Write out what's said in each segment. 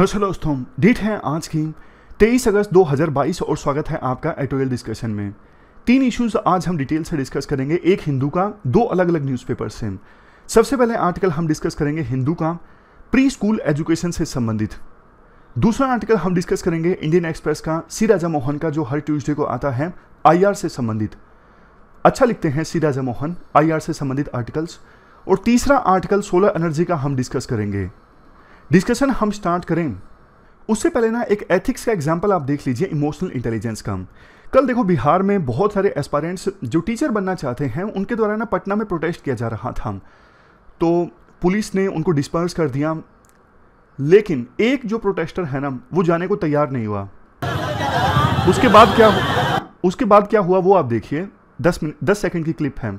नमस्कार दोस्तों डेट है आज की 23 अगस्त 2022 और स्वागत है आपका एटोरियल डिस्कशन में तीन इश्यूज आज हम डिटेल से डिस्कस करेंगे एक हिंदू का दो अलग अलग न्यूज़पेपर से सबसे पहले आर्टिकल हम डिस्कस करेंगे हिंदू का प्री स्कूल एजुकेशन से संबंधित दूसरा आर्टिकल हम डिस्कस करेंगे इंडियन एक्सप्रेस का सी राजा मोहन का जो हर ट्यूजडे को आता है आई से संबंधित अच्छा लिखते हैं सी राजा मोहन आई से संबंधित आर्टिकल्स और तीसरा आर्टिकल सोलर एनर्जी का हम डिस्कस करेंगे डिस्कशन हम स्टार्ट करें उससे पहले ना एक एथिक्स का एग्जाम्पल आप देख लीजिए इमोशनल इंटेलिजेंस का कल देखो बिहार में बहुत सारे एस्पायरेंट्स जो टीचर बनना चाहते हैं उनके द्वारा ना पटना में प्रोटेस्ट किया जा रहा था तो पुलिस ने उनको डिस्पर्स कर दिया लेकिन एक जो प्रोटेस्टर है ना वो जाने को तैयार नहीं हुआ उसके बाद क्या उसके बाद क्या हुआ वो आप देखिए दस मिनट दस सेकेंड की क्लिप है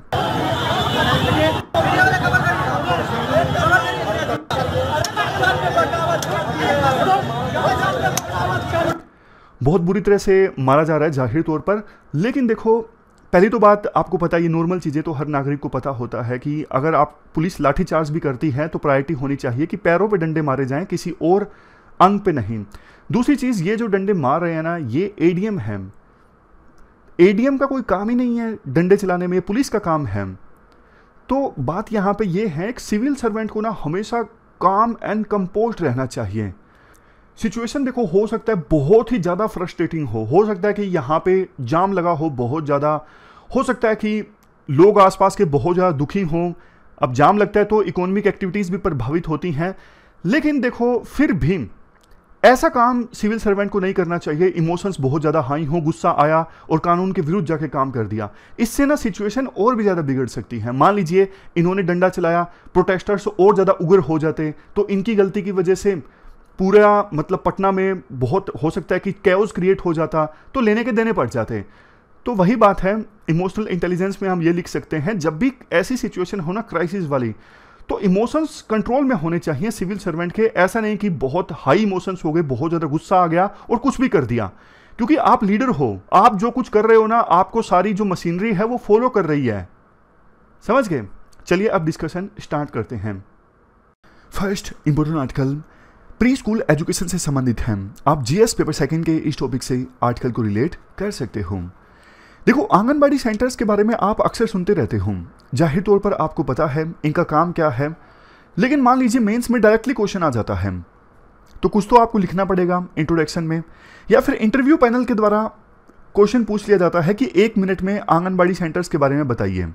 बहुत बुरी तरह से मारा जा रहा है जाहिर तौर पर लेकिन देखो पहली तो बात आपको पता है ये नॉर्मल चीज़ें तो हर नागरिक को पता होता है कि अगर आप पुलिस लाठीचार्ज भी करती है तो प्रायोरिटी होनी चाहिए कि पैरों पे डंडे मारे जाएं किसी और अंग पे नहीं दूसरी चीज़ ये जो डंडे मार रहे हैं ना ये एम है एम का कोई काम ही नहीं है डंडे चलाने में पुलिस का काम है तो बात यहाँ पे ये है एक सिविल सर्वेंट को ना हमेशा काम एंड कंपोज रहना चाहिए सिचुएशन देखो हो सकता है बहुत ही ज़्यादा फ्रस्ट्रेटिंग हो हो सकता है कि यहाँ पे जाम लगा हो बहुत ज़्यादा हो सकता है कि लोग आसपास के बहुत ज़्यादा दुखी हों अब जाम लगता है तो इकोनॉमिक एक्टिविटीज़ भी प्रभावित होती हैं लेकिन देखो फिर भी ऐसा काम सिविल सर्वेंट को नहीं करना चाहिए इमोशंस बहुत ज़्यादा हाई हो गुस्सा आया और कानून के विरुद्ध जाके काम कर दिया इससे ना सिचुएशन और भी ज़्यादा बिगड़ सकती है मान लीजिए इन्होंने डंडा चलाया प्रोटेस्टर्स और ज़्यादा उग्र हो जाते तो इनकी गलती की वजह से पूरा मतलब पटना में बहुत हो सकता है कि कैज क्रिएट हो जाता तो लेने के देने पड़ जाते तो वही बात है इमोशनल इंटेलिजेंस में हम ये लिख सकते हैं जब भी ऐसी सिचुएशन हो ना क्राइसिस वाली तो इमोशंस कंट्रोल में होने चाहिए सिविल सर्वेंट के ऐसा नहीं कि बहुत हाई इमोशंस हो गए बहुत ज़्यादा गुस्सा आ गया और कुछ भी कर दिया क्योंकि आप लीडर हो आप जो कुछ कर रहे हो ना आपको सारी जो मशीनरी है वो फॉलो कर रही है समझ गए चलिए अब डिस्कशन स्टार्ट करते हैं first important article preschool education से संबंधित हैं आप जीएस पेपर सेकंड के इस टॉपिक से आर्टिकल को रिलेट कर सकते हो देखो आंगनबाड़ी सेंटर्स के बारे में आप अक्सर सुनते रहते हो जाहिर तौर पर आपको पता है इनका काम क्या है लेकिन मान लीजिए मेंस में डायरेक्टली क्वेश्चन आ जाता है तो कुछ तो आपको लिखना पड़ेगा इंट्रोडक्शन में या फिर इंटरव्यू पैनल के द्वारा क्वेश्चन पूछ लिया जाता है कि एक मिनट में आंगनबाड़ी सेंटर्स के बारे में बताइए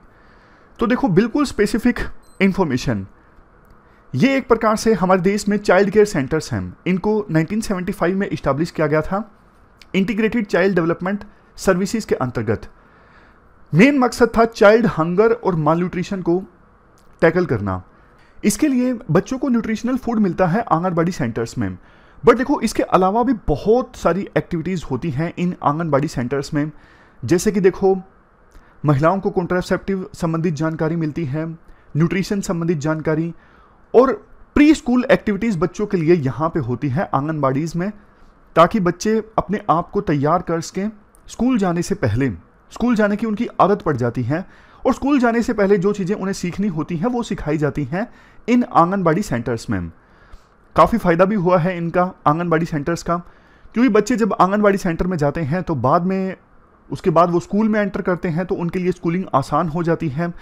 तो देखो बिल्कुल स्पेसिफिक इन्फॉर्मेशन ये एक प्रकार से हमारे देश में चाइल्ड केयर सेंटर्स हैं इनको 1975 में इस्टाब्लिश किया गया था इंटीग्रेटेड चाइल्ड डेवलपमेंट सर्विसेज के अंतर्गत मेन मकसद था चाइल्ड हंगर और माल न्यूट्रिशन को टैकल करना इसके लिए बच्चों को न्यूट्रिशनल फूड मिलता है आंगनबाड़ी सेंटर्स में बट देखो इसके अलावा भी बहुत सारी एक्टिविटीज़ होती हैं इन आंगनबाड़ी सेंटर्स में जैसे कि देखो महिलाओं को कॉन्ट्रासेप्टिव संबंधित जानकारी मिलती है न्यूट्रिशन संबंधित जानकारी और प्री स्कूल एक्टिविटीज़ बच्चों के लिए यहाँ पे होती हैं आंगनबाड़ीज़ में ताकि बच्चे अपने आप को तैयार कर सकें स्कूल जाने से पहले स्कूल जाने की उनकी आदत पड़ जाती है और स्कूल जाने से पहले जो चीज़ें उन्हें सीखनी होती हैं वो सिखाई जाती हैं इन आंगनबाड़ी सेंटर्स में काफ़ी फ़ायदा भी हुआ है इनका आंगनबाड़ी सेंटर्स का क्योंकि बच्चे जब आंगनबाड़ी सेंटर में जाते हैं तो बाद में उसके बाद वो स्कूल में एंटर करते हैं तो उनके लिए स्कूलिंग आसान हो जाती है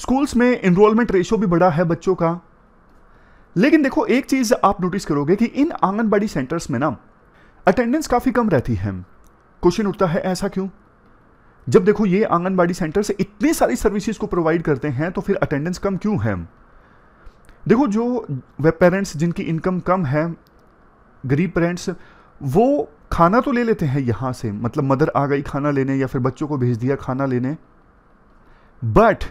स्कूल्स में इनरोलमेंट रेशो भी बढ़ा है बच्चों का लेकिन देखो एक चीज आप नोटिस करोगे कि इन आंगनबाड़ी सेंटर्स में ना अटेंडेंस काफी कम रहती है क्वेश्चन उठता है ऐसा क्यों जब देखो ये आंगनबाड़ी सेंटर से इतनी सारी सर्विसेज को प्रोवाइड करते हैं तो फिर अटेंडेंस कम क्यों है देखो जो वे पेरेंट्स जिनकी इनकम कम है गरीब पेरेंट्स वो खाना तो ले लेते हैं यहां से मतलब मदर आ गई खाना लेने या फिर बच्चों को भेज दिया खाना लेने बट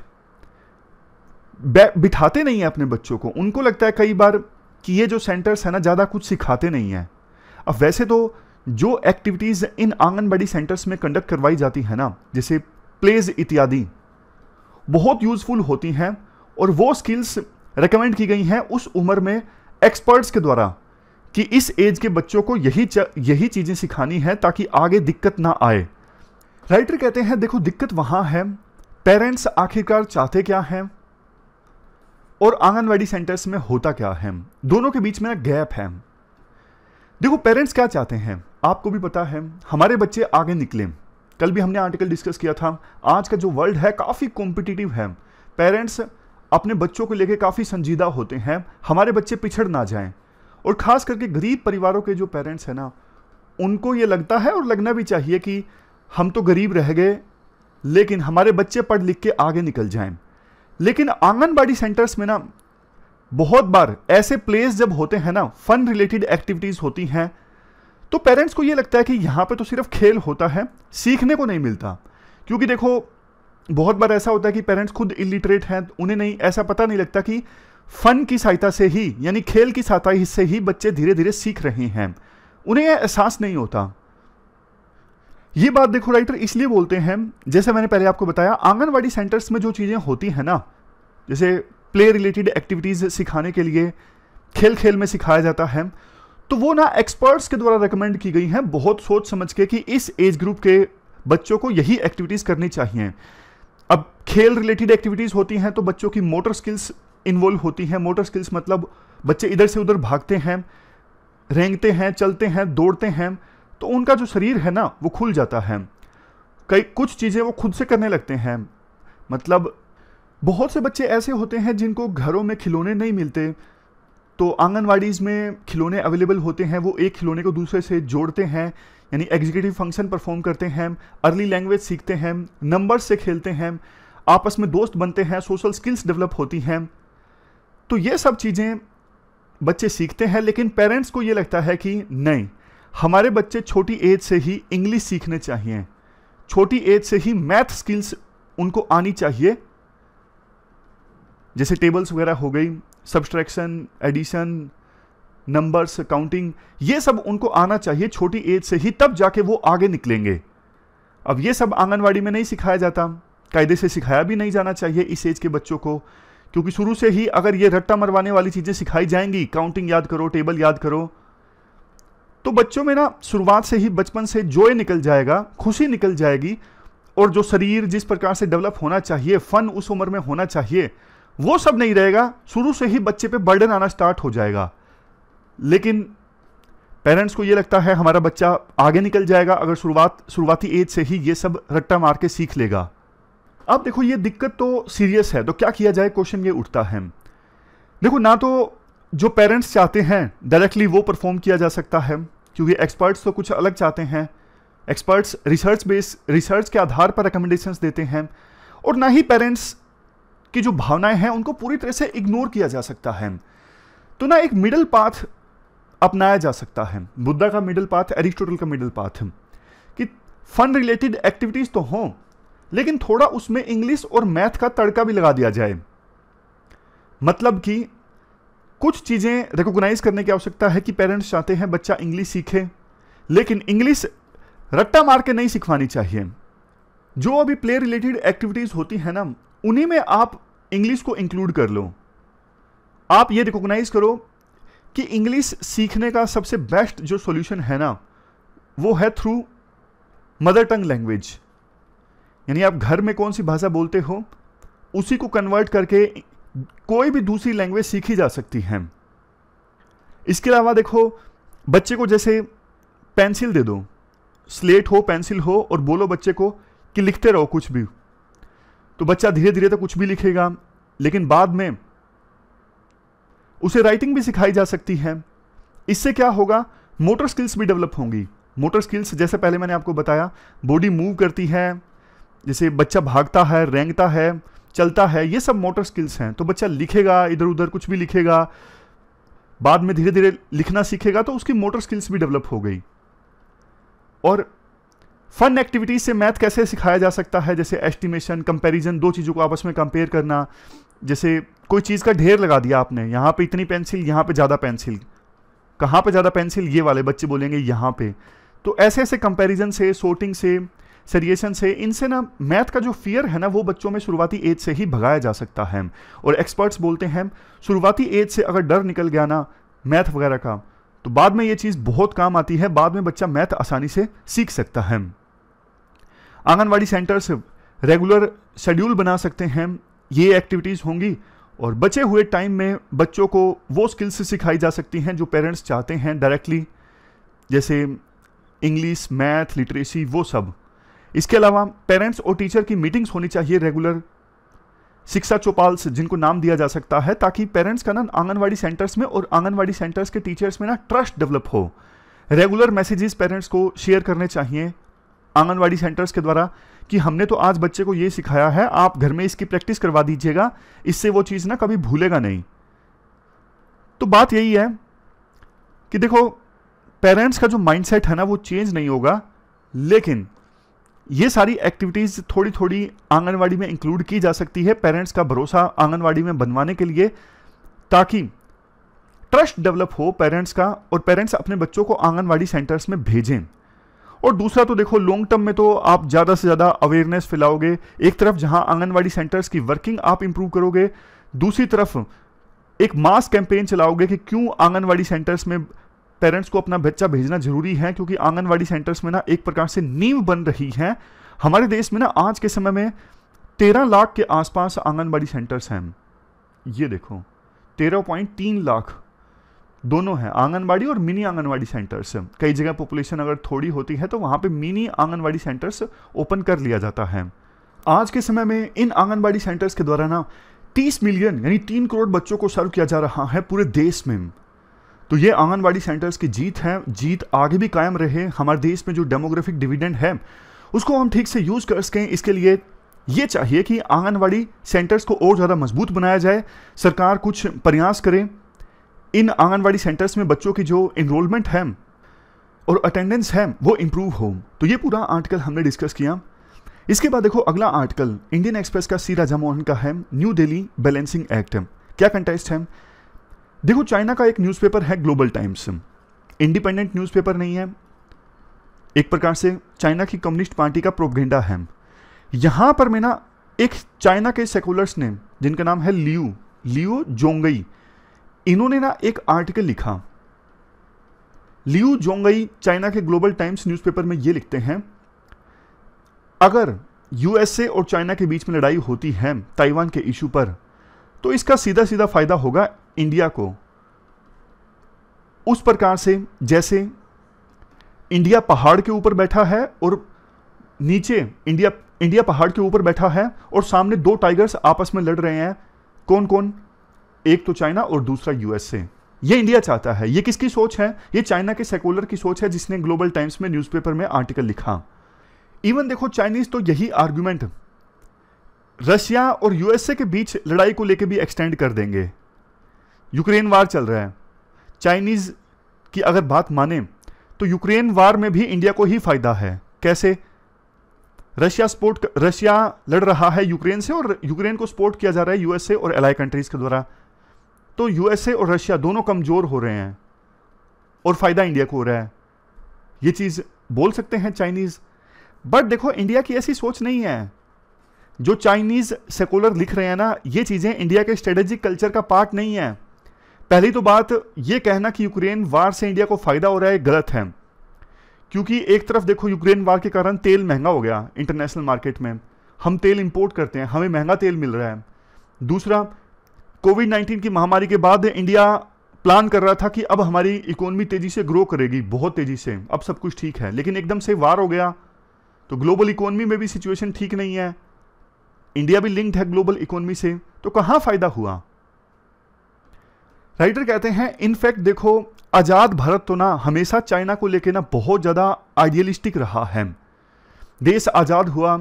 बिठाते नहीं हैं अपने बच्चों को उनको लगता है कई बार कि ये जो सेंटर्स है ना ज़्यादा कुछ सिखाते नहीं हैं अब वैसे तो जो एक्टिविटीज़ इन आंगनबाड़ी सेंटर्स में कंडक्ट करवाई जाती है ना जैसे प्लेज इत्यादि बहुत यूज़फुल होती हैं और वो स्किल्स रिकमेंड की गई हैं उस उम्र में एक्सपर्ट्स के द्वारा कि इस एज के बच्चों को यही यही चीज़ें सिखानी है ताकि आगे दिक्कत ना आए राइटर कहते हैं देखो दिक्कत वहाँ है पेरेंट्स आखिरकार चाहते क्या हैं और आंगनवाड़ी सेंटर्स में होता क्या है दोनों के बीच में ना गैप है देखो पेरेंट्स क्या चाहते हैं आपको भी पता है हमारे बच्चे आगे निकले कल भी हमने आर्टिकल डिस्कस किया था आज का जो वर्ल्ड है काफ़ी कॉम्पिटिटिव है पेरेंट्स अपने बच्चों को लेकर काफ़ी संजीदा होते हैं हमारे बच्चे पिछड़ ना जाएं और ख़ास करके गरीब परिवारों के जो पेरेंट्स हैं ना उनको ये लगता है और लगना भी चाहिए कि हम तो गरीब रह गए लेकिन हमारे बच्चे पढ़ लिख के आगे निकल जाएं लेकिन आंगनबाड़ी सेंटर्स में ना बहुत बार ऐसे प्लेस जब होते हैं ना फन रिलेटेड एक्टिविटीज होती हैं तो पेरेंट्स को ये लगता है कि यहाँ पे तो सिर्फ खेल होता है सीखने को नहीं मिलता क्योंकि देखो बहुत बार ऐसा होता है कि पेरेंट्स खुद इलिटरेट हैं उन्हें नहीं ऐसा पता नहीं लगता कि फन की सहायता से ही यानी खेल की सहायता से ही बच्चे धीरे धीरे सीख रहे हैं उन्हें यह एहसास नहीं होता ये बात देखो राइटर इसलिए बोलते हैं जैसे मैंने पहले आपको बताया आंगनवाड़ी सेंटर्स में जो चीज़ें होती हैं ना जैसे प्ले रिलेटेड एक्टिविटीज़ सिखाने के लिए खेल खेल में सिखाया जाता है तो वो ना एक्सपर्ट्स के द्वारा रिकमेंड की गई हैं बहुत सोच समझ के कि इस एज ग्रुप के बच्चों को यही एक्टिविटीज़ करनी चाहिए अब खेल रिलेटेड एक्टिविटीज़ होती हैं तो बच्चों की मोटर स्किल्स इन्वॉल्व होती हैं मोटर स्किल्स मतलब बच्चे इधर से उधर भागते हैं रेंगते हैं चलते हैं दौड़ते हैं तो उनका जो शरीर है ना वो खुल जाता है कई कुछ चीज़ें वो खुद से करने लगते हैं मतलब बहुत से बच्चे ऐसे होते हैं जिनको घरों में खिलौने नहीं मिलते तो आंगनवाड़ीज़ में खिलौने अवेलेबल होते हैं वो एक खिलौने को दूसरे से जोड़ते हैं यानी एग्जीक्यूटिव फंक्शन परफॉर्म करते हैं अर्ली लैंग्वेज सीखते हैं नंबर्स से खेलते हैं आपस में दोस्त बनते हैं सोशल स्किल्स डेवलप होती हैं तो ये सब चीज़ें बच्चे सीखते हैं लेकिन पेरेंट्स को ये लगता है कि नहीं हमारे बच्चे छोटी एज से ही इंग्लिश सीखने चाहिए छोटी एज से ही मैथ स्किल्स उनको आनी चाहिए जैसे टेबल्स वगैरह हो गई सब्सट्रैक्शन एडिशन नंबर्स काउंटिंग ये सब उनको आना चाहिए छोटी एज से ही तब जाके वो आगे निकलेंगे अब ये सब आंगनवाड़ी में नहीं सिखाया जाता कायदे से सिखाया भी नहीं जाना चाहिए इस एज के बच्चों को क्योंकि शुरू से ही अगर ये रट्टा मरवाने वाली चीज़ें सिखाई जाएंगी काउंटिंग याद करो टेबल याद करो तो बच्चों में ना शुरुआत से ही बचपन से जोय निकल जाएगा खुशी निकल जाएगी और जो शरीर जिस प्रकार से डेवलप होना चाहिए फन उस उम्र में होना चाहिए वो सब नहीं रहेगा शुरू से ही बच्चे पे बर्डन आना स्टार्ट हो जाएगा लेकिन पेरेंट्स को ये लगता है हमारा बच्चा आगे निकल जाएगा अगर शुरुआत शुरुआती एज से ही ये सब रट्टा मार के सीख लेगा अब देखो ये दिक्कत तो सीरियस है तो क्या किया जाए क्वेश्चन ये उठता है देखो ना तो जो पेरेंट्स चाहते हैं डायरेक्टली वो परफॉर्म किया जा सकता है क्योंकि एक्सपर्ट्स तो कुछ अलग चाहते हैं एक्सपर्ट्स रिसर्च बेस रिसर्च के आधार पर रिकमेंडेशंस देते हैं और ना ही पेरेंट्स की जो भावनाएं हैं उनको पूरी तरह से इग्नोर किया जा सकता है तो ना एक मिडल पाथ अपनाया जा सकता है बुद्धा का मिडल पाथ एरिस्टोटल का मिडल पाथ कि फन रिलेटेड एक्टिविटीज़ तो हों लेकिन थोड़ा उसमें इंग्लिश और मैथ का तड़का भी लगा दिया जाए मतलब कि कुछ चीज़ें रिकोगनाइज करने की आवश्यकता है कि पेरेंट्स चाहते हैं बच्चा इंग्लिश सीखे लेकिन इंग्लिश रट्टा मार के नहीं सिखवानी चाहिए जो अभी प्ले रिलेटेड एक्टिविटीज़ होती है ना उन्हीं में आप इंग्लिश को इंक्लूड कर लो आप ये रिकोगनाइज़ करो कि इंग्लिश सीखने का सबसे बेस्ट जो सॉल्यूशन है ना वो है थ्रू मदर टंग लैंग्वेज यानी आप घर में कौन सी भाषा बोलते हो उसी को कन्वर्ट करके कोई भी दूसरी लैंग्वेज सीखी जा सकती है इसके अलावा देखो बच्चे को जैसे पेंसिल दे दो स्लेट हो पेंसिल हो और बोलो बच्चे को कि लिखते रहो कुछ भी तो बच्चा धीरे धीरे तो कुछ भी लिखेगा लेकिन बाद में उसे राइटिंग भी सिखाई जा सकती है इससे क्या होगा मोटर स्किल्स भी डेवलप होंगी मोटर स्किल्स जैसे पहले मैंने आपको बताया बॉडी मूव करती है जैसे बच्चा भागता है रेंगता है चलता है ये सब मोटर स्किल्स हैं तो बच्चा लिखेगा इधर उधर कुछ भी लिखेगा बाद में धीरे धीरे लिखना सीखेगा तो उसकी मोटर स्किल्स भी डेवलप हो गई और फन एक्टिविटीज से मैथ कैसे सिखाया जा सकता है जैसे एस्टिमेशन कंपैरिजन दो चीज़ों को आपस में कंपेयर करना जैसे कोई चीज़ का ढेर लगा दिया आपने यहाँ पे इतनी पेंसिल यहाँ पे ज़्यादा पेंसिल कहाँ पे ज़्यादा पेंसिल ये वाले बच्चे बोलेंगे यहाँ पे तो ऐसे ऐसे कंपैरिजन से शोटिंग से सरिएशन से इनसे ना मैथ का जो फियर है ना वो बच्चों में शुरुआती एज से ही भगाया जा सकता है और एक्सपर्ट्स बोलते हैं शुरुआती एज से अगर डर निकल गया ना मैथ वगैरह का तो बाद में ये चीज़ बहुत काम आती है बाद में बच्चा मैथ आसानी से सीख सकता है आंगनबाड़ी सेंटर्स रेगुलर शेड्यूल बना सकते हैं ये एक्टिविटीज़ होंगी और बचे हुए टाइम में बच्चों को वो स्किल्स सिखाई जा सकती हैं जो पेरेंट्स चाहते हैं डायरेक्टली जैसे इंग्लिश मैथ लिटरेसी वो सब इसके अलावा पेरेंट्स और टीचर की मीटिंग्स होनी चाहिए रेगुलर शिक्षा चौपाल्स जिनको नाम दिया जा सकता है ताकि पेरेंट्स का ना आंगनवाड़ी सेंटर्स में और आंगनवाड़ी सेंटर्स के टीचर्स में ना ट्रस्ट डेवलप हो रेगुलर मैसेजेस पेरेंट्स को शेयर करने चाहिए आंगनवाड़ी सेंटर्स के द्वारा कि हमने तो आज बच्चे को ये सिखाया है आप घर में इसकी प्रैक्टिस करवा दीजिएगा इससे वो चीज़ ना कभी भूलेगा नहीं तो बात यही है कि देखो पेरेंट्स का जो माइंडसेट है ना वो चेंज नहीं होगा लेकिन ये सारी एक्टिविटीज़ थोड़ी थोड़ी आंगनवाड़ी में इंक्लूड की जा सकती है पेरेंट्स का भरोसा आंगनवाड़ी में बनवाने के लिए ताकि ट्रस्ट डेवलप हो पेरेंट्स का और पेरेंट्स अपने बच्चों को आंगनवाड़ी सेंटर्स में भेजें और दूसरा तो देखो लॉन्ग टर्म में तो आप ज़्यादा से ज़्यादा अवेयरनेस फैलाओगे एक तरफ जहां आंगनवाड़ी सेंटर्स की वर्किंग आप इंप्रूव करोगे दूसरी तरफ एक मास कैंपेन चलाओगे कि क्यों आंगनवाड़ी सेंटर्स में पेरेंट्स को अपना बच्चा भेजना जरूरी है क्योंकि आंगनवाड़ी सेंटर्स में ना एक प्रकार से नींव बन रही है हमारे देश में ना आज के समय में तेरह लाख के आसपास आंगनबाड़ी सेंटर्स हैं ये देखो तेरह पॉइंट तीन लाख दोनों हैं आंगनबाड़ी और मिनी आंगनबाड़ी सेंटर्स कई जगह पॉपुलेशन अगर थोड़ी होती है तो वहाँ पे मिनी आंगनबाड़ी सेंटर्स ओपन कर लिया जाता है आज के समय में इन आंगनबाड़ी सेंटर्स के द्वारा ना 30 मिलियन यानी 3 करोड़ बच्चों को सर्व किया जा रहा है पूरे देश में तो ये आंगनबाड़ी सेंटर्स की जीत है जीत आगे भी कायम रहे हमारे देश में जो डेमोग्राफिक डिविडेंड है उसको हम ठीक से यूज़ कर सकें इसके लिए ये चाहिए कि आंगनबाड़ी सेंटर्स को और ज़्यादा मजबूत बनाया जाए सरकार कुछ प्रयास करें इन आंगनबाड़ी सेंटर्स में बच्चों की जो इनरोलमेंट है और अटेंडेंस है वो इम्प्रूव हो तो ये पूरा आर्टिकल हमने डिस्कस किया इसके बाद देखो अगला आर्टिकल इंडियन एक्सप्रेस का सी राजा मोहन का है न्यू दिल्ली बैलेंसिंग एक्ट क्या कंटेस्ट है देखो चाइना का एक न्यूज़पेपर है ग्लोबल टाइम्स इंडिपेंडेंट न्यूज़पेपर नहीं है एक प्रकार से चाइना की कम्युनिस्ट पार्टी का प्रोपगेंडा है यहां पर मैं ना एक चाइना के सेकुलर्स ने जिनका नाम है लियो लियो जोंगई इन्होंने ना एक आर्टिकल लिखा लियो जोंगई चाइना के ग्लोबल टाइम्स न्यूज़पेपर में ये लिखते हैं अगर यूएसए और चाइना के बीच में लड़ाई होती है ताइवान के इशू पर तो इसका सीधा सीधा फायदा होगा इंडिया को उस प्रकार से जैसे इंडिया पहाड़ के ऊपर बैठा है और नीचे इंडिया इंडिया पहाड़ के ऊपर बैठा है और सामने दो टाइगर्स आपस में लड़ रहे हैं कौन कौन एक तो चाइना और दूसरा यूएसए ये इंडिया चाहता है ये किसकी सोच है ये चाइना के सेकुलर की सोच है जिसने ग्लोबल टाइम्स में न्यूज़पेपर में आर्टिकल लिखा इवन देखो चाइनीज तो यही आर्ग्यूमेंट रशिया और यूएसए के बीच लड़ाई को लेकर भी एक्सटेंड कर देंगे यूक्रेन वार चल रहा है चाइनीज़ की अगर बात माने तो यूक्रेन वार में भी इंडिया को ही फ़ायदा है कैसे रशिया सपोर्ट रशिया लड़ रहा है यूक्रेन से और यूक्रेन को सपोर्ट किया जा रहा है यूएसए और एलाई कंट्रीज़ के द्वारा तो यूएसए और रशिया दोनों कमज़ोर हो रहे हैं और फ़ायदा इंडिया को हो रहा है ये चीज़ बोल सकते हैं चाइनीज़ बट देखो इंडिया की ऐसी सोच नहीं है जो चाइनीज़ सेकुलर लिख रहे हैं ना ये चीज़ें इंडिया के स्ट्रेटेजिक कल्चर का पार्ट नहीं है पहली तो बात यह कहना कि यूक्रेन वार से इंडिया को फायदा हो रहा है गलत है क्योंकि एक तरफ देखो यूक्रेन वार के कारण तेल महंगा हो गया इंटरनेशनल मार्केट में हम तेल इंपोर्ट करते हैं हमें महंगा तेल मिल रहा है दूसरा कोविड 19 की महामारी के बाद इंडिया प्लान कर रहा था कि अब हमारी इकोनॉमी तेजी से ग्रो करेगी बहुत तेजी से अब सब कुछ ठीक है लेकिन एकदम से वार हो गया तो ग्लोबल इकोनॉमी में भी सिचुएशन ठीक नहीं है इंडिया भी लिंक्ड है ग्लोबल इकोनॉमी से तो कहाँ फायदा हुआ राइटर कहते हैं इनफैक्ट देखो आज़ाद भारत तो ना हमेशा चाइना को लेकर ना बहुत ज़्यादा आइडियलिस्टिक रहा है देश आज़ाद हुआ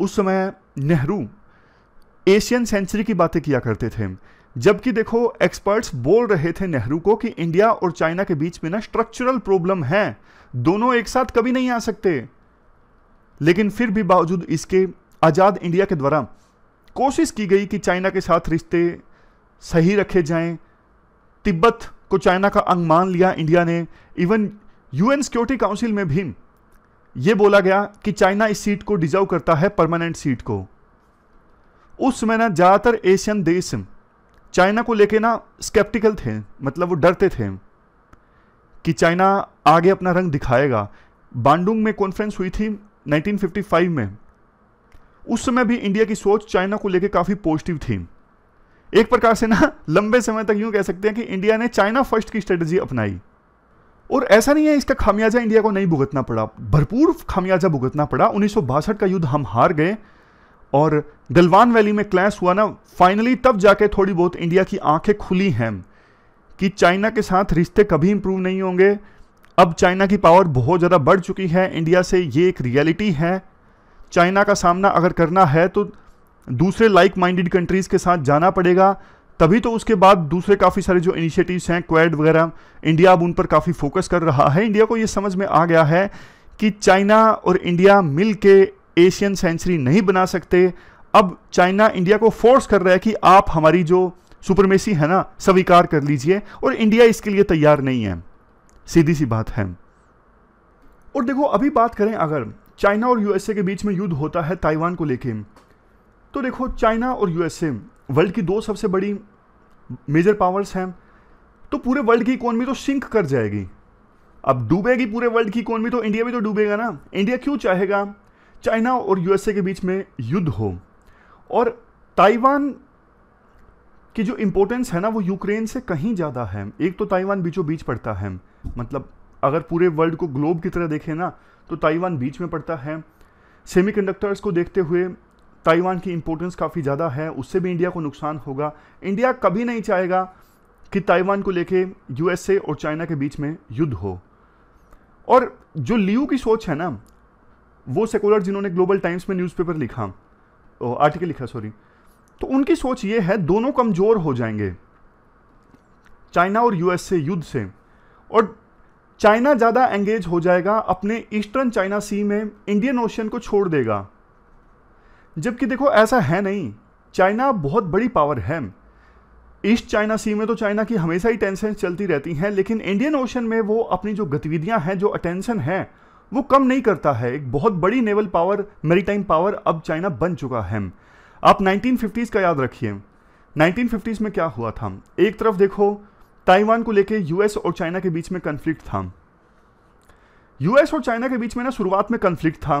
उस समय नेहरू एशियन सेंचुरी की बातें किया करते थे जबकि देखो एक्सपर्ट्स बोल रहे थे नेहरू को कि इंडिया और चाइना के बीच में ना स्ट्रक्चरल प्रॉब्लम है दोनों एक साथ कभी नहीं आ सकते लेकिन फिर भी बावजूद इसके आज़ाद इंडिया के द्वारा कोशिश की गई कि चाइना के साथ रिश्ते सही रखे जाएं तिब्बत को चाइना का अंग मान लिया इंडिया ने इवन यूएन सिक्योरिटी काउंसिल में भी यह बोला गया कि चाइना इस सीट को डिजर्व करता है परमानेंट सीट को उस समय ना ज़्यादातर एशियन देश चाइना को लेके ना स्केप्टिकल थे मतलब वो डरते थे कि चाइना आगे अपना रंग दिखाएगा बांडुंग में कॉन्फ्रेंस हुई थी 1955 में उस समय भी इंडिया की सोच चाइना को लेके काफ़ी पॉजिटिव थी एक प्रकार से ना लंबे समय तक यूं कह सकते हैं कि इंडिया ने चाइना फर्स्ट की स्ट्रेटजी अपनाई और ऐसा नहीं है इसका खामियाजा इंडिया को नहीं भुगतना पड़ा भरपूर खामियाजा भुगतना पड़ा उन्नीस का युद्ध हम हार गए और गलवान वैली में क्लैश हुआ ना फाइनली तब जाके थोड़ी बहुत इंडिया की आंखें खुली हैं कि चाइना के साथ रिश्ते कभी इंप्रूव नहीं होंगे अब चाइना की पावर बहुत ज़्यादा बढ़ चुकी है इंडिया से ये एक रियलिटी है चाइना का सामना अगर करना है तो दूसरे लाइक माइंडेड कंट्रीज़ के साथ जाना पड़ेगा तभी तो उसके बाद दूसरे काफ़ी सारे जो इनिशिएटिव्स हैं क्वेड वगैरह इंडिया अब उन पर काफ़ी फोकस कर रहा है इंडिया को यह समझ में आ गया है कि चाइना और इंडिया मिल एशियन सेंचुरी नहीं बना सकते अब चाइना इंडिया को फोर्स कर रहा है कि आप हमारी जो सुपरमेसी है ना स्वीकार कर लीजिए और इंडिया इसके लिए तैयार नहीं है सीधी सी बात है और देखो अभी बात करें अगर चाइना और यूएसए के बीच में युद्ध होता है ताइवान को लेके तो देखो चाइना और यूएसए वर्ल्ड की दो सबसे बड़ी मेजर पावर्स हैं तो पूरे वर्ल्ड की इकोनॉमी तो सिंक कर जाएगी अब डूबेगी पूरे वर्ल्ड की इकोनॉमी तो इंडिया भी तो डूबेगा ना इंडिया क्यों चाहेगा चाइना और यूएसए के बीच में युद्ध हो और ताइवान की जो इम्पोर्टेंस है ना वो यूक्रेन से कहीं ज़्यादा है एक तो ताइवान बीचों बीच पड़ता है मतलब अगर पूरे वर्ल्ड को ग्लोब की तरह देखें ना तो ताइवान बीच में पड़ता है सेमीकंडक्टर्स को देखते हुए ताइवान की इम्पोर्टेंस काफ़ी ज़्यादा है उससे भी इंडिया को नुकसान होगा इंडिया कभी नहीं चाहेगा कि ताइवान को लेके यूएसए और चाइना के बीच में युद्ध हो और जो लियू की सोच है ना वो सेकुलर जिन्होंने ग्लोबल टाइम्स में न्यूज़पेपर लिखा आर्टिकल लिखा सॉरी तो उनकी सोच ये है दोनों कमज़ोर हो जाएंगे चाइना और यूएसए युद्ध से और चाइना ज़्यादा एंगेज हो जाएगा अपने ईस्टर्न चाइना सी में इंडियन ओशन को छोड़ देगा जबकि देखो ऐसा है नहीं चाइना बहुत बड़ी पावर है ईस्ट चाइना सी में तो चाइना की हमेशा ही टेंशन चलती रहती हैं लेकिन इंडियन ओशन में वो अपनी जो गतिविधियां हैं जो अटेंशन है वो कम नहीं करता है एक बहुत बड़ी नेवल पावर मेरीटाइम पावर अब चाइना बन चुका है आप 1950s का याद रखिए 1950s में क्या हुआ था एक तरफ देखो ताइवान को लेके यूएस और चाइना के बीच में कन्फ्लिक्ट था यूएस और चाइना के बीच में ना शुरुआत में कन्फ्लिक्ट था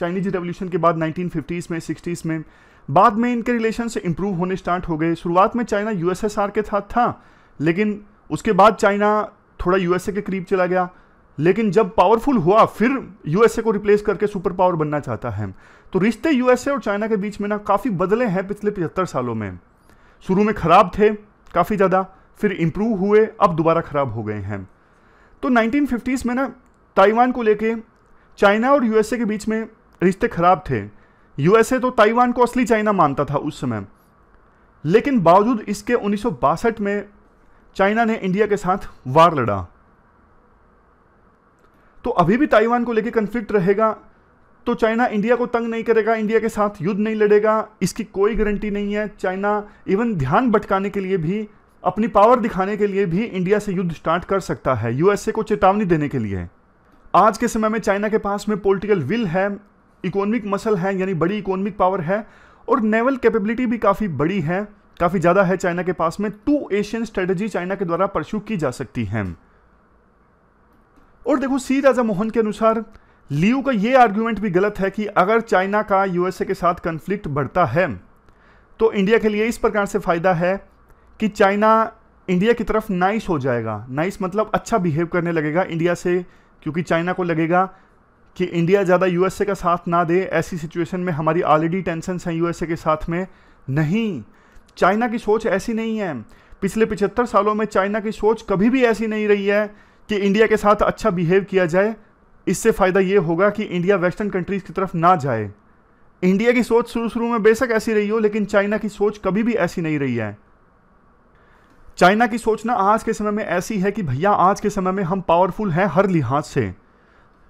चाइनीज रेवोल्यूशन के बाद 1950s में 60s में बाद में इनके रिलेशन से इम्प्रूव होने स्टार्ट हो गए शुरुआत में चाइना यूएसएसआर के साथ था लेकिन उसके बाद चाइना थोड़ा यूएसए के करीब चला गया लेकिन जब पावरफुल हुआ फिर यूएसए को रिप्लेस करके सुपर पावर बनना चाहता है तो रिश्ते यूएसए और चाइना के बीच में ना काफ़ी बदले हैं पिछले पचहत्तर सालों में शुरू में ख़राब थे काफ़ी ज़्यादा फिर इम्प्रूव हुए अब दोबारा ख़राब हो गए हैं तो 1950s में ना ताइवान को लेके चाइना और यूएसए के बीच में रिश्ते खराब थे यूएसए तो ताइवान को असली चाइना मानता था उस समय लेकिन बावजूद इसके उन्नीस में चाइना ने इंडिया के साथ वार लड़ा तो अभी भी ताइवान को लेकर कन्फ्लिक्ट रहेगा तो चाइना इंडिया को तंग नहीं करेगा इंडिया के साथ युद्ध नहीं लड़ेगा इसकी कोई गारंटी नहीं है चाइना इवन ध्यान भटकाने के लिए भी अपनी पावर दिखाने के लिए भी इंडिया से युद्ध स्टार्ट कर सकता है यूएसए को चेतावनी देने के लिए आज के समय में चाइना के पास में पॉलिटिकल विल है इकोनॉमिक मसल है यानी बड़ी इकोनॉमिक पावर है और नेवल कैपेबिलिटी भी काफ़ी बड़ी है काफ़ी ज़्यादा है चाइना के पास में टू एशियन स्ट्रेटजी चाइना के द्वारा परस्यू की जा सकती है और देखो सी राजा मोहन के अनुसार लियो का ये आर्ग्यूमेंट भी गलत है कि अगर चाइना का यूएसए के साथ कन्फ्लिक्ट बढ़ता है तो इंडिया के लिए इस प्रकार से फ़ायदा है कि चाइना इंडिया की तरफ नाइस हो जाएगा नाइस मतलब अच्छा बिहेव करने लगेगा इंडिया से क्योंकि चाइना को लगेगा कि इंडिया ज़्यादा यू का साथ ना दे ऐसी सिचुएशन में हमारी ऑलरेडी टेंशनस हैं यू के साथ में नहीं चाइना की सोच ऐसी नहीं है पिछले पिछहत्तर सालों में चाइना की सोच कभी भी ऐसी नहीं रही है कि इंडिया के साथ अच्छा बिहेव किया जाए इससे फ़ायदा ये होगा कि इंडिया वेस्टर्न कंट्रीज़ की तरफ ना जाए इंडिया की सोच शुरू शुरू में बेशक ऐसी रही हो लेकिन चाइना की सोच कभी भी ऐसी नहीं रही है चाइना की सोच ना आज के समय में ऐसी है कि भैया आज के समय में हम पावरफुल हैं हर लिहाज से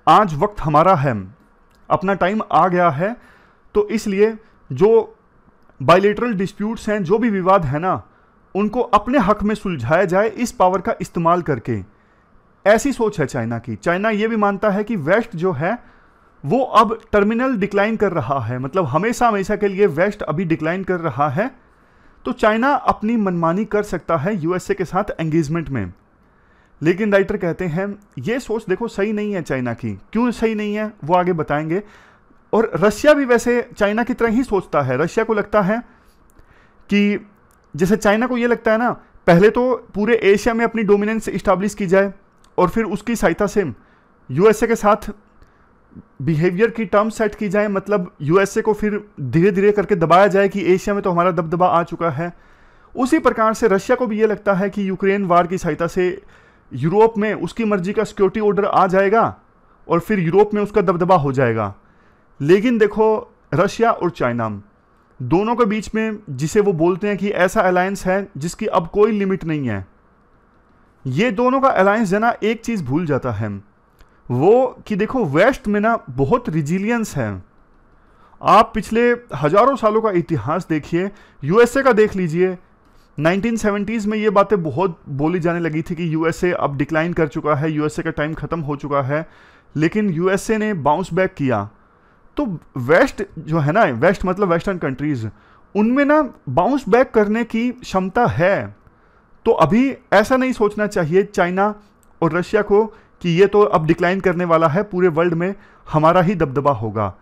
आज वक्त हमारा है अपना टाइम आ गया है तो इसलिए जो बायलेटरल डिस्प्यूट्स हैं जो भी विवाद है ना उनको अपने हक में सुलझाया जाए इस पावर का इस्तेमाल करके ऐसी सोच है चाइना की चाइना ये भी मानता है कि वेस्ट जो है वो अब टर्मिनल डिक्लाइन कर रहा है मतलब हमेशा हमेशा के लिए वेस्ट अभी डिक्लाइन कर रहा है तो चाइना अपनी मनमानी कर सकता है यूएसए के साथ एंगेजमेंट में लेकिन राइटर कहते हैं ये सोच देखो सही नहीं है चाइना की क्यों सही नहीं है वो आगे बताएंगे और रशिया भी वैसे चाइना की तरह ही सोचता है रशिया को लगता है कि जैसे चाइना को ये लगता है ना पहले तो पूरे एशिया में अपनी डोमिनेंस इस्टाब्लिश की जाए और फिर उसकी सहायता से यूएसए के साथ बिहेवियर की टर्म सेट की जाए मतलब यूएसए को फिर धीरे धीरे करके दबाया जाए कि एशिया में तो हमारा दबदबा आ चुका है उसी प्रकार से रशिया को भी ये लगता है कि यूक्रेन वार की सहायता से यूरोप में उसकी मर्जी का सिक्योरिटी ऑर्डर आ जाएगा और फिर यूरोप में उसका दबदबा हो जाएगा लेकिन देखो रशिया और चाइना दोनों के बीच में जिसे वो बोलते हैं कि ऐसा अलायंस है जिसकी अब कोई लिमिट नहीं है ये दोनों का अलायंस ना एक चीज़ भूल जाता है वो कि देखो वेस्ट में ना बहुत रिजिलियंस है आप पिछले हजारों सालों का इतिहास देखिए यूएसए का देख लीजिए 1970s में ये बातें बहुत बोली जाने लगी थी कि यूएसए अब डिक्लाइन कर चुका है यूएसए का टाइम ख़त्म हो चुका है लेकिन यूएसए ने बाउंस बैक किया तो वेस्ट जो है ना वेस्ट मतलब वेस्टर्न कंट्रीज़ उनमें ना बाउंस बैक करने की क्षमता है तो अभी ऐसा नहीं सोचना चाहिए चाइना और रशिया को कि ये तो अब डिक्लाइन करने वाला है पूरे वर्ल्ड में हमारा ही दबदबा होगा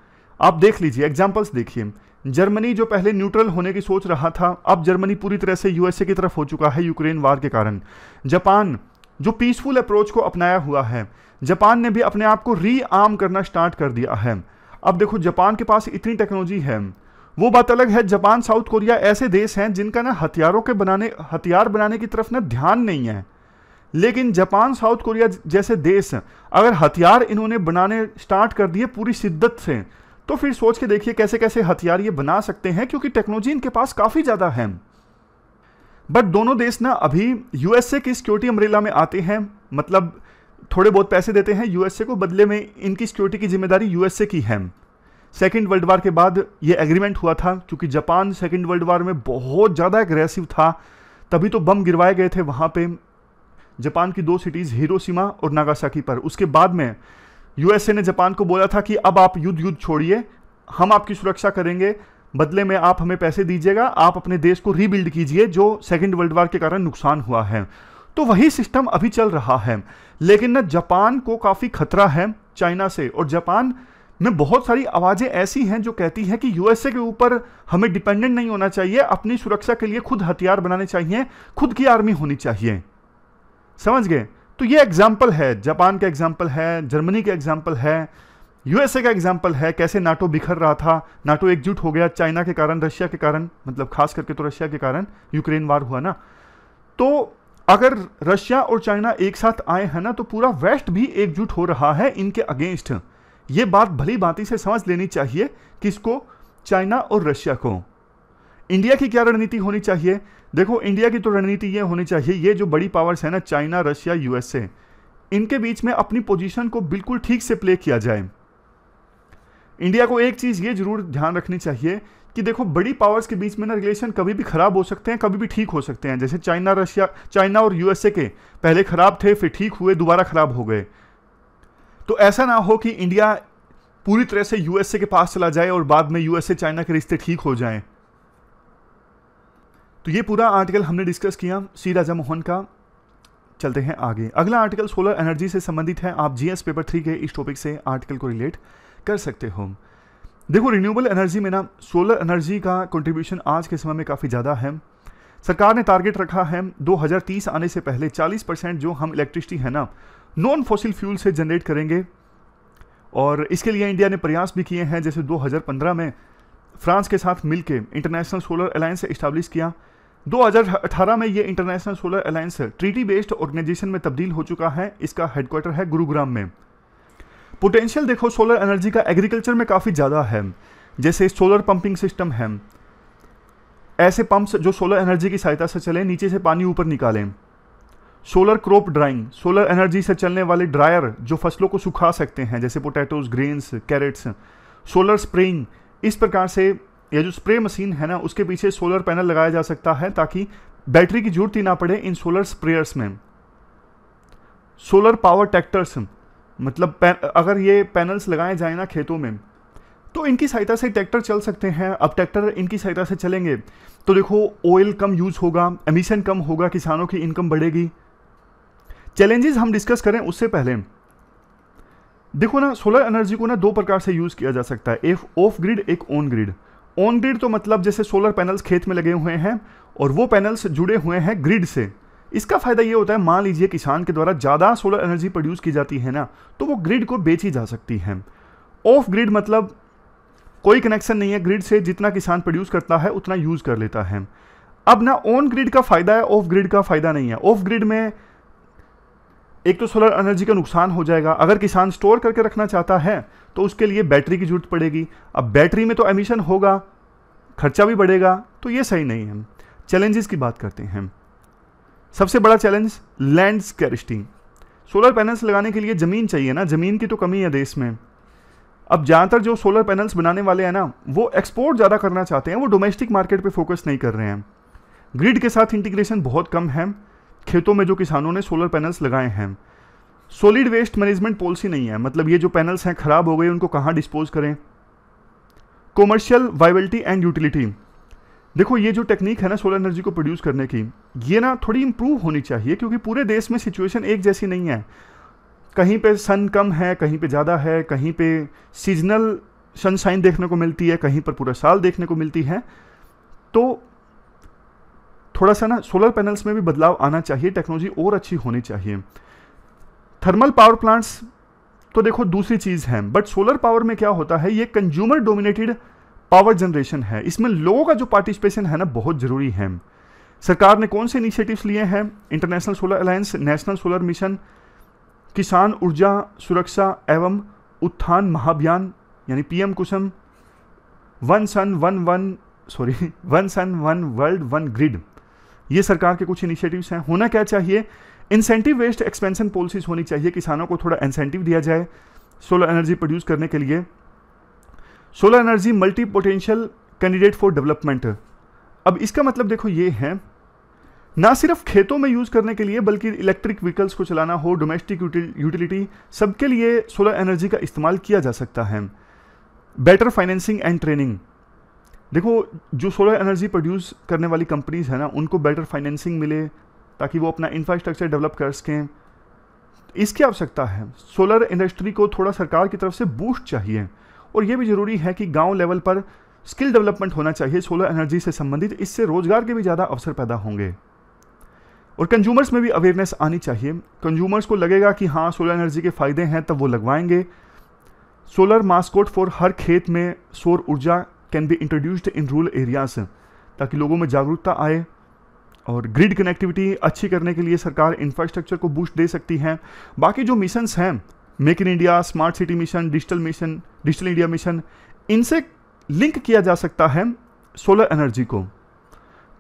आप देख लीजिए एग्जाम्पल्स देखिए जर्मनी जो पहले न्यूट्रल होने की सोच रहा था अब जर्मनी पूरी तरह से यूएसए की तरफ हो चुका है यूक्रेन वार के कारण जापान जो पीसफुल अप्रोच को अपनाया हुआ है जापान ने भी अपने आप को रीआर्म करना स्टार्ट कर दिया है अब देखो जापान के पास इतनी टेक्नोलॉजी है वो बात अलग है जापान साउथ कोरिया ऐसे देश हैं जिनका ना हथियारों के बनाने हथियार बनाने की तरफ ना ध्यान नहीं है लेकिन जापान साउथ कोरिया जैसे देश अगर हथियार इन्होंने बनाने स्टार्ट कर दिए पूरी शिद्दत से तो फिर सोच के देखिए कैसे कैसे हथियार ये बना सकते हैं क्योंकि टेक्नोलॉजी इनके पास काफ़ी ज़्यादा है बट दोनों देश ना अभी यूएसए की सिक्योरिटी अमरीला में आते हैं मतलब थोड़े बहुत पैसे देते हैं यूएसए को बदले में इनकी सिक्योरिटी की जिम्मेदारी यूएसए की है सेकेंड वर्ल्ड वार के बाद ये एग्रीमेंट हुआ था क्योंकि जापान सेकेंड वर्ल्ड वार में बहुत ज़्यादा एग्रेसिव था तभी तो बम गिरवाए गए थे वहाँ पे जापान की दो सिटीज़ हिरोशिमा और नागासाकी पर उसके बाद में यूएसए ने जापान को बोला था कि अब आप युद्ध युद्ध छोड़िए हम आपकी सुरक्षा करेंगे बदले में आप हमें पैसे दीजिएगा आप अपने देश को रीबिल्ड कीजिए जो सेकेंड वर्ल्ड वार के कारण नुकसान हुआ है तो वही सिस्टम अभी चल रहा है लेकिन ना जापान को काफ़ी खतरा है चाइना से और जापान में बहुत सारी आवाज़ें ऐसी हैं जो कहती हैं कि यूएसए के ऊपर हमें डिपेंडेंट नहीं होना चाहिए अपनी सुरक्षा के लिए खुद हथियार बनाने चाहिए खुद की आर्मी होनी चाहिए समझ गए तो ये एग्जाम्पल है जापान का एग्जाम्पल है जर्मनी का एग्जाम्पल है यूएसए का एग्जाम्पल है कैसे नाटो बिखर रहा था नाटो एकजुट हो गया चाइना के कारण रशिया के कारण मतलब खास करके तो रशिया के कारण यूक्रेन वार हुआ ना तो अगर रशिया और चाइना एक साथ आए हैं ना तो पूरा वेस्ट भी एकजुट हो रहा है इनके अगेंस्ट ये बात भली बाती से समझ लेनी चाहिए किसको चाइना और रशिया को इंडिया की क्या रणनीति होनी चाहिए देखो इंडिया की तो रणनीति ये होनी चाहिए ये जो बड़ी पावर्स है ना चाइना रशिया यूएसए इनके बीच में अपनी पोजीशन को बिल्कुल ठीक से प्ले किया जाए इंडिया को एक चीज़ ये जरूर ध्यान रखनी चाहिए कि देखो बड़ी पावर्स के बीच में ना रिलेशन कभी भी ख़राब हो सकते हैं कभी भी ठीक हो सकते हैं जैसे चाइना रशिया चाइना और यूएसए के पहले ख़राब थे फिर ठीक हुए दोबारा ख़राब हो गए तो ऐसा ना हो कि इंडिया पूरी तरह से यूएसए के पास चला जाए और बाद में यूएसए चाइना के रिश्ते ठीक हो जाएं तो ये पूरा आर्टिकल हमने डिस्कस किया सी राजा मोहन का चलते हैं आगे अगला आर्टिकल सोलर एनर्जी से संबंधित है आप जीएस पेपर थ्री के इस टॉपिक से आर्टिकल को रिलेट कर सकते हो देखो रिन्यूएबल एनर्जी में ना सोलर एनर्जी का कंट्रीब्यूशन आज के समय में काफ़ी ज़्यादा है सरकार ने टारगेट रखा है 2030 आने से पहले 40 परसेंट जो हम इलेक्ट्रिसिटी है ना नॉन फॉसिल फ्यूल से जनरेट करेंगे और इसके लिए इंडिया ने प्रयास भी किए हैं जैसे 2015 में फ्रांस के साथ मिलकर इंटरनेशनल सोलर अलायंस इस्टाब्लिश किया 2018 में ये International Solar Alliance treaty based organisation में तब्दील हो चुका है इसका हेडक्वार्टर है गुरुग्राम में पोटेंशियल देखो सोलर एनर्जी का एग्रीकल्चर में काफ़ी ज़्यादा है जैसे सोलर पंपिंग सिस्टम है ऐसे पंप्स जो सोलर एनर्जी की सहायता से चलें नीचे से पानी ऊपर निकालें solar crop drying solar energy से चलने वाले ड्रायर जो फसलों को सुखा सकते हैं जैसे potatoes grains carrots solar spraying इस प्रकार से यह जो स्प्रे मशीन है ना उसके पीछे सोलर पैनल लगाया जा सकता है ताकि बैटरी की जरूरत ही ना पड़े इन सोलर स्प्रेयर्स में सोलर पावर ट्रैक्टर्स मतलब अगर ये पैनल्स लगाए जाए ना खेतों में तो इनकी सहायता से ट्रैक्टर चल सकते हैं अब ट्रैक्टर इनकी सहायता से चलेंगे तो देखो ऑयल कम यूज़ होगा एमिशन कम होगा किसानों की इनकम बढ़ेगी चैलेंजेस हम डिस्कस करें उससे पहले देखो ना सोलर एनर्जी को ना दो प्रकार से यूज़ किया जा सकता है एक ऑफ ग्रिड एक ऑन ग्रिड ऑन ग्रिड तो मतलब जैसे सोलर पैनल्स खेत में लगे हुए हैं और वो पैनल्स जुड़े हुए हैं ग्रिड से इसका फ़ायदा ये होता है मान लीजिए किसान के द्वारा ज़्यादा सोलर एनर्जी प्रोड्यूस की जाती है ना तो वो ग्रिड को बेची जा सकती है ऑफ ग्रिड मतलब कोई कनेक्शन नहीं है ग्रिड से जितना किसान प्रोड्यूस करता है उतना यूज़ कर लेता है अब ना ऑन ग्रिड का फ़ायदा है ऑफ ग्रिड का फ़ायदा नहीं है ऑफ ग्रिड में एक तो सोलर एनर्जी का नुकसान हो जाएगा अगर किसान स्टोर करके रखना चाहता है तो उसके लिए बैटरी की ज़रूरत पड़ेगी अब बैटरी में तो एमिशन होगा खर्चा भी बढ़ेगा तो ये सही नहीं है चैलेंजेस की बात करते हैं सबसे बड़ा challenge land scarcity solar panels लगाने के लिए ज़मीन चाहिए ना ज़मीन की तो कमी है देश में अब ज़्यादातर जो सोलर पैनल्स बनाने वाले हैं ना वो एक्सपोर्ट ज़्यादा करना चाहते हैं वो डोमेस्टिक मार्केट पे फोकस नहीं कर रहे हैं ग्रिड के साथ इंटीग्रेशन बहुत कम है खेतों में जो किसानों ने सोलर पैनल्स लगाए हैं सॉलिड वेस्ट मैनेजमेंट पॉलिसी नहीं है मतलब ये जो पैनल्स हैं ख़राब हो गए उनको कहाँ डिस्पोज करें कॉमर्शियल वाइबिलिटी एंड यूटिलिटी देखो ये जो टेक्निक है ना सोलर एनर्जी को प्रोड्यूस करने की ये ना थोड़ी इम्प्रूव होनी चाहिए क्योंकि पूरे देश में सिचुएशन एक जैसी नहीं है कहीं पे सन कम है कहीं पे ज़्यादा है कहीं पे सीजनल सनशाइन देखने को मिलती है कहीं पर पूरा साल देखने को मिलती है तो थोड़ा सा ना सोलर पैनल्स में भी बदलाव आना चाहिए टेक्नोलॉजी और अच्छी होनी चाहिए थर्मल पावर प्लांट्स तो देखो दूसरी चीज़ है बट सोलर पावर में क्या होता है ये कंज्यूमर डोमिनेटेड पावर जनरेशन है इसमें लोगों का जो पार्टिसिपेशन है ना बहुत ज़रूरी है सरकार ने कौन से इनिशिएटिव्स लिए हैं International Solar Alliance National Solar Mission किसान ऊर्जा सुरक्षा एवं उत्थान महाभियान यानी PM Kusum one sun one one sorry one sun one world one grid ये सरकार के कुछ इनिशिएटिव्स हैं होना क्या चाहिए इंसेंटिव वेस्ट एक्सपेंशन पॉलिसीज होनी चाहिए किसानों को थोड़ा इंसेंटिव दिया जाए सोलर एनर्जी प्रोड्यूस करने के लिए solar energy multi potential candidate for development अब इसका मतलब देखो ये है ना सिर्फ खेतों में यूज़ करने के लिए बल्कि इलेक्ट्रिक व्हीकल्स को चलाना हो डोमेस्टिक यूटिलिटी सबके लिए सोलर एनर्जी का इस्तेमाल किया जा सकता है बेटर फाइनेंसिंग एंड ट्रेनिंग देखो जो सोलर एनर्जी प्रोड्यूस करने वाली कंपनीज़ हैं ना उनको बेटर फाइनेंसिंग मिले ताकि वो अपना इंफ्रास्ट्रक्चर डेवलप कर सकें इसकी आवश्यकता है सोलर इंडस्ट्री को थोड़ा सरकार की तरफ से बूस्ट चाहिए और ये भी ज़रूरी है कि गांव लेवल पर स्किल डेवलपमेंट होना चाहिए सोलर एनर्जी से संबंधित इससे रोज़गार के भी ज़्यादा अवसर पैदा होंगे और कंज्यूमर्स में भी अवेयरनेस आनी चाहिए कंज्यूमर्स को लगेगा कि हाँ सोलर एनर्जी के फ़ायदे हैं तब वो लगवाएंगे सोलर मास्कोट फॉर हर खेत में सौर ऊर्जा can be introduced in rural areas ताकि लोगों में जागरूकता आए और ग्रिड कनेक्टिविटी अच्छी करने के लिए सरकार इंफ्रास्ट्रक्चर को बूस्ट दे सकती है बाकी जो मिशंस हैं make in India smart city mission digital mission digital India mission इनसे लिंक किया जा सकता है सोलर एनर्जी को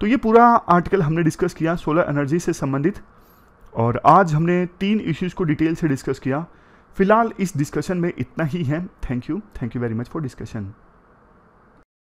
तो ये पूरा आर्टिकल हमने डिस्कस किया सोलर एनर्जी से संबंधित और आज हमने तीन इश्यूज को डिटेल से डिस्कस किया फिलहाल इस डिस्कशन में इतना ही है thank you thank you very much for discussion